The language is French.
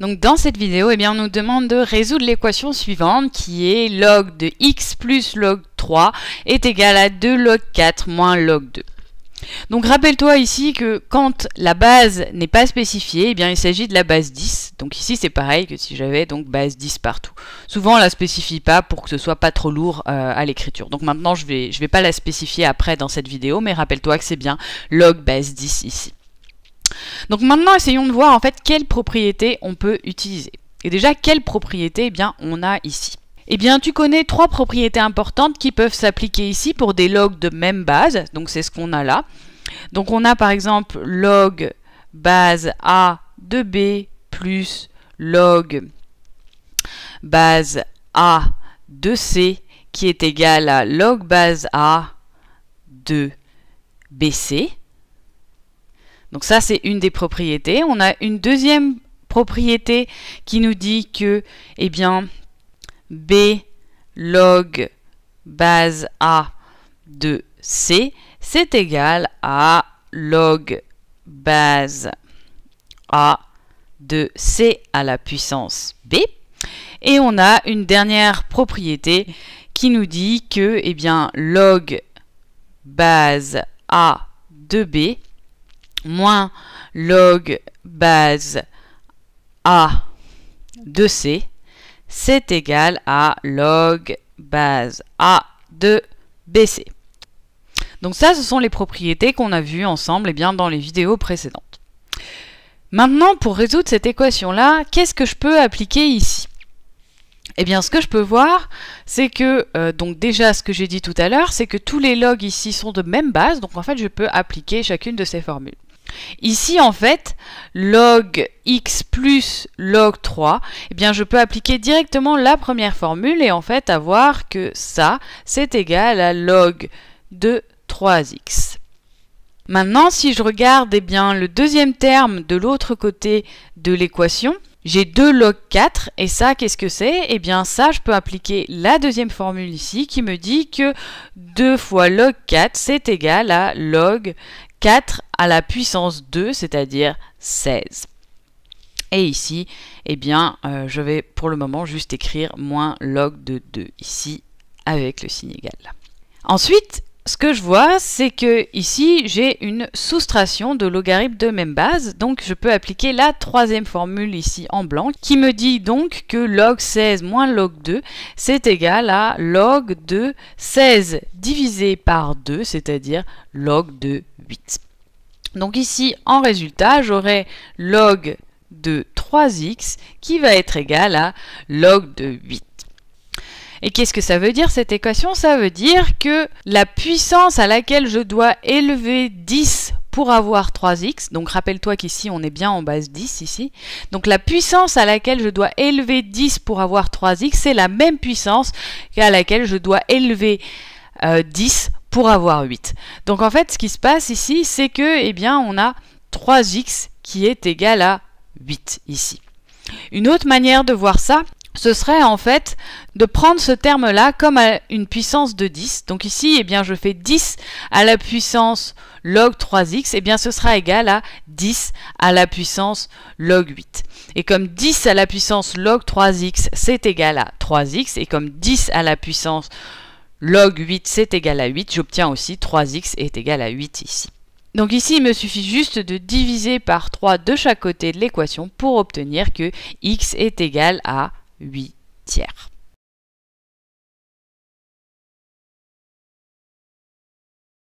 Donc dans cette vidéo, eh bien, on nous demande de résoudre l'équation suivante qui est log de x plus log 3 est égal à 2 log 4 moins log 2. Donc rappelle-toi ici que quand la base n'est pas spécifiée, eh bien il s'agit de la base 10. Donc ici c'est pareil que si j'avais donc base 10 partout. Souvent on ne la spécifie pas pour que ce soit pas trop lourd euh, à l'écriture. Donc maintenant je vais je vais pas la spécifier après dans cette vidéo, mais rappelle-toi que c'est bien log base 10 ici. Donc maintenant, essayons de voir en fait quelles propriétés on peut utiliser. Et déjà, quelles propriétés eh bien, on a ici eh bien, tu connais trois propriétés importantes qui peuvent s'appliquer ici pour des logs de même base. Donc, c'est ce qu'on a là. Donc, on a par exemple log base A de B plus log base A de C qui est égal à log base A de BC donc ça, c'est une des propriétés. On a une deuxième propriété qui nous dit que, eh bien, B log base A de C, c'est égal à log base A de C à la puissance B. Et on a une dernière propriété qui nous dit que eh bien, log base A de B, moins log base A de C, c'est égal à log base A de BC. Donc ça, ce sont les propriétés qu'on a vues ensemble et eh bien, dans les vidéos précédentes. Maintenant, pour résoudre cette équation-là, qu'est-ce que je peux appliquer ici Eh bien, ce que je peux voir, c'est que, euh, donc déjà, ce que j'ai dit tout à l'heure, c'est que tous les logs ici sont de même base, donc en fait, je peux appliquer chacune de ces formules. Ici, en fait, log x plus log 3, eh bien, je peux appliquer directement la première formule et en fait avoir que ça, c'est égal à log de 3x. Maintenant, si je regarde eh bien, le deuxième terme de l'autre côté de l'équation, j'ai 2 log 4 et ça, qu'est-ce que c'est Eh bien ça, je peux appliquer la deuxième formule ici qui me dit que 2 fois log 4, c'est égal à log 4 à la puissance 2, c'est-à-dire 16. Et ici, eh bien, euh, je vais pour le moment juste écrire moins log de 2 ici avec le signe égal. Ensuite, ce que je vois, c'est que ici, j'ai une soustraction de logarithme de même base. Donc, je peux appliquer la troisième formule ici en blanc qui me dit donc que log 16 moins log 2, c'est égal à log de 16 divisé par 2, c'est-à-dire log de 8. Donc ici, en résultat, j'aurai log de 3x qui va être égal à log de 8. Et qu'est-ce que ça veut dire cette équation Ça veut dire que la puissance à laquelle je dois élever 10 pour avoir 3x, donc rappelle-toi qu'ici on est bien en base 10 ici, donc la puissance à laquelle je dois élever 10 pour avoir 3x, c'est la même puissance qu'à laquelle je dois élever 10 euh, pour avoir 8. Donc en fait, ce qui se passe ici, c'est que eh bien, on a 3x qui est égal à 8 ici. Une autre manière de voir ça, ce serait en fait de prendre ce terme-là comme à une puissance de 10. Donc ici, eh bien, je fais 10 à la puissance log 3x, et eh bien, ce sera égal à 10 à la puissance log 8. Et comme 10 à la puissance log 3x, c'est égal à 3x, et comme 10 à la puissance log 8 c'est égal à 8, j'obtiens aussi 3x est égal à 8 ici. Donc ici, il me suffit juste de diviser par 3 de chaque côté de l'équation pour obtenir que x est égal à 8 tiers.